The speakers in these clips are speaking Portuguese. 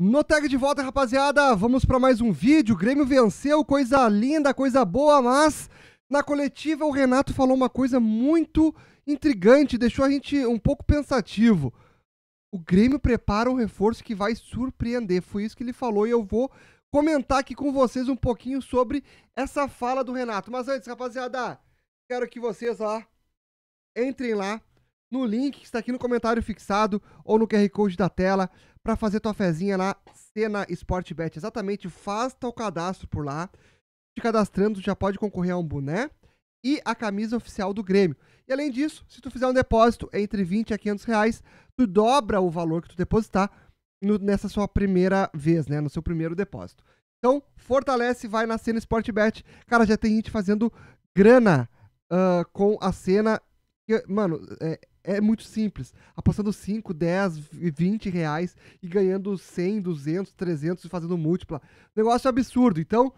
No tag de volta, rapaziada, vamos para mais um vídeo. O Grêmio venceu, coisa linda, coisa boa, mas na coletiva o Renato falou uma coisa muito intrigante, deixou a gente um pouco pensativo. O Grêmio prepara um reforço que vai surpreender. Foi isso que ele falou e eu vou comentar aqui com vocês um pouquinho sobre essa fala do Renato. Mas antes, rapaziada, quero que vocês lá entrem lá no link que está aqui no comentário fixado ou no QR Code da tela para fazer tua fezinha na Cena Sportbet. Exatamente, faz o cadastro por lá. Te cadastrando, tu já pode concorrer a um boné e a camisa oficial do Grêmio. E além disso, se tu fizer um depósito entre 20 a 500 reais, tu dobra o valor que tu depositar no, nessa sua primeira vez, né? No seu primeiro depósito. Então, fortalece, vai na Cena Sportbet. Cara, já tem gente fazendo grana uh, com a cena. Mano, é, é muito simples. Apostando 5, 10, 20 reais e ganhando 100, 200, 300 e fazendo múltipla. Negócio absurdo. Então,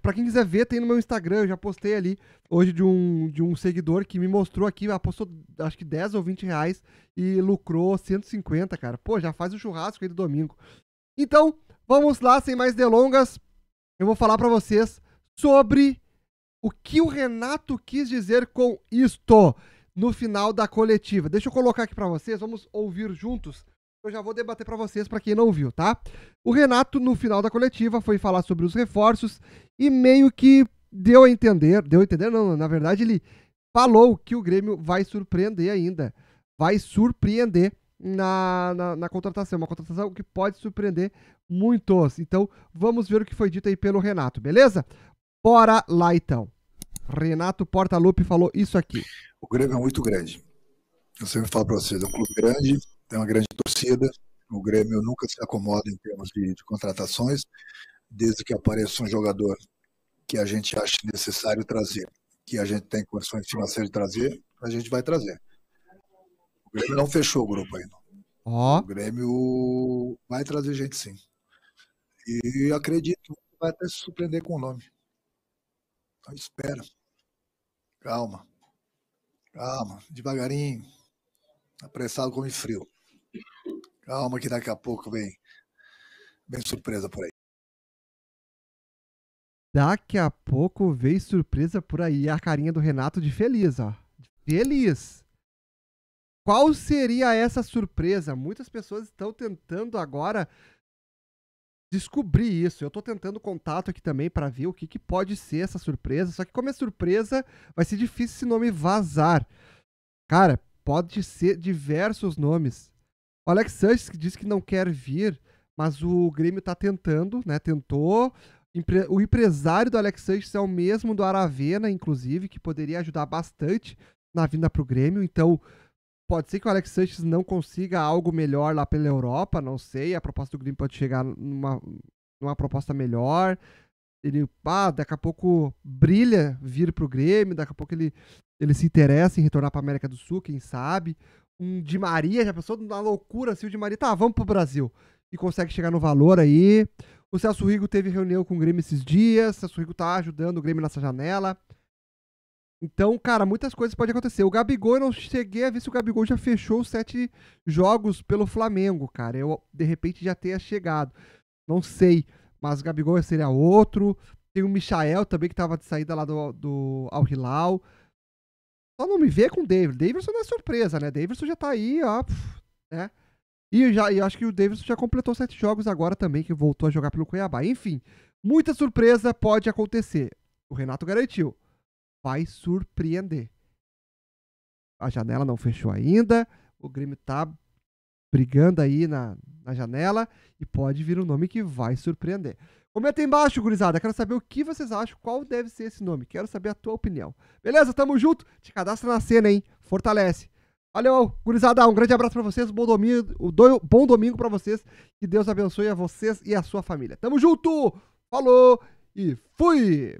para quem quiser ver, tem no meu Instagram. Eu já postei ali hoje de um, de um seguidor que me mostrou aqui. Apostou acho que 10 ou 20 reais e lucrou 150, cara. Pô, já faz o churrasco aí do domingo. Então, vamos lá, sem mais delongas. Eu vou falar para vocês sobre o que o Renato quis dizer com isto no final da coletiva. Deixa eu colocar aqui para vocês, vamos ouvir juntos. Eu já vou debater para vocês, para quem não viu, tá? O Renato, no final da coletiva, foi falar sobre os reforços e meio que deu a entender, deu a entender não, na verdade ele falou que o Grêmio vai surpreender ainda, vai surpreender na, na, na, contratação, uma contratação que pode surpreender muitos. Então vamos ver o que foi dito aí pelo Renato, beleza? Bora lá então. Renato Portaluppi falou isso aqui. O Grêmio é muito grande. Eu sempre falo para vocês, é um clube grande, tem uma grande torcida. O Grêmio nunca se acomoda em termos de, de contratações, desde que apareça um jogador que a gente ache necessário trazer, que a gente tem condições financeiras de trazer, a gente vai trazer. O Grêmio não fechou o grupo ainda. Oh. O Grêmio vai trazer gente sim. E acredito que vai até se surpreender com o nome. Então, espera. Calma. Calma, devagarinho. Apressado come frio. Calma que daqui a pouco vem. Vem surpresa por aí. Daqui a pouco vem surpresa por aí. A carinha do Renato de feliz, ó. Feliz. Qual seria essa surpresa? Muitas pessoas estão tentando agora Descobri isso. Eu estou tentando contato aqui também para ver o que, que pode ser essa surpresa. Só que como é surpresa, vai ser difícil esse nome vazar. Cara, pode ser diversos nomes. O Alex Sanches que diz que não quer vir, mas o Grêmio está tentando, né? Tentou. O empresário do Alex Sanches é o mesmo do Aravena, inclusive, que poderia ajudar bastante na vinda para o Grêmio. Então, Pode ser que o Alex Sanches não consiga algo melhor lá pela Europa, não sei. A proposta do Grêmio pode chegar numa, numa proposta melhor. Ele, pá, ah, daqui a pouco brilha vir pro Grêmio, daqui a pouco ele, ele se interessa em retornar pra América do Sul, quem sabe. Um Di Maria, já pensou na loucura assim, o Di Maria, tá, vamos pro Brasil. E consegue chegar no valor aí. O Celso Rigo teve reunião com o Grêmio esses dias, o Celso Rigo tá ajudando o Grêmio nessa janela. Então, cara, muitas coisas podem acontecer. O Gabigol, eu não cheguei a ver se o Gabigol já fechou sete jogos pelo Flamengo, cara. Eu, de repente, já tenha chegado. Não sei. Mas o Gabigol seria outro. Tem o Michael também, que tava de saída lá do, do Al Hilal. Só não me vê com o David. Davidson não é surpresa, né? Davidson já tá aí, ó. Né? E eu já, eu acho que o Davidson já completou sete jogos agora também, que voltou a jogar pelo Cuiabá. Enfim, muita surpresa pode acontecer. O Renato garantiu vai surpreender. A janela não fechou ainda, o Grêmio tá brigando aí na, na janela e pode vir um nome que vai surpreender. Comenta aí embaixo, gurizada. Quero saber o que vocês acham, qual deve ser esse nome. Quero saber a tua opinião. Beleza? Tamo junto. Te cadastra na cena, hein? Fortalece. Valeu, gurizada. Um grande abraço para vocês. Bom domingo, bom domingo para vocês. Que Deus abençoe a vocês e a sua família. Tamo junto. Falou e fui!